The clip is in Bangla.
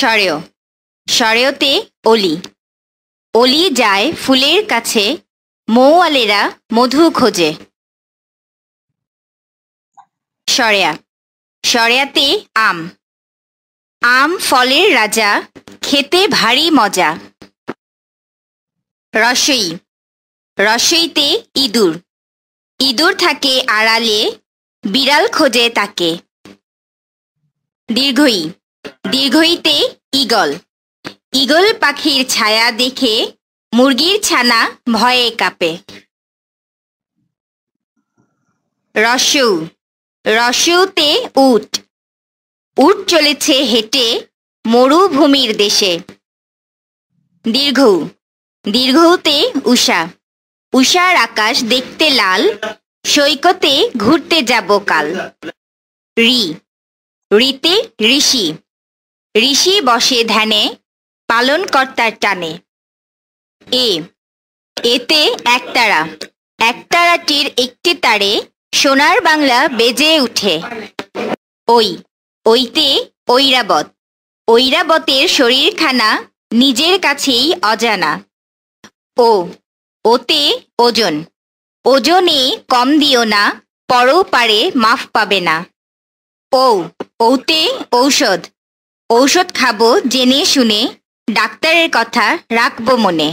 সরেও সরেওতে অলি অলি যায় ফুলের কাছে মৌওয়ালেরা মধু খোঁজে সরেয়া সরেয়াতে আম আম ফলের রাজা খেতে ভারী মজা রসই রসইতে ইঁদুর ইঁদুর থাকে আড়ালে বিড়াল খোঁজে তাকে দীর্ঘই দীর্ঘইতে ইগল ইগল পাখির ছায়া দেখে মুরগির ছানা ভয়ে কাঁপে রসৌ রসৌতে উট উট চলেছে হেঁটে মরুভূমির দেশে দীর্ঘ দীর্ঘতে উষা উষার আকাশ দেখতে লাল সৈকতে ঘুরতে যাব কাল রি রিতে ঋষি ঋষি বসে ধ্যানে পালনকর্তার টানে এ এতে একতারা একতারাটির একটি তারে সোনার বাংলা বেজে উঠে ওই ওইতে ঐরাবত ঐরাবতের শরীরখানা নিজের কাছেই অজানা ও ওতে ওজন ওজনে কম দিও না পরও পারে মাফ পাবে না ও ওতে ঔষধ ঔষধ খাবো জেনে শুনে ডাক্তারের কথা রাখবো মনে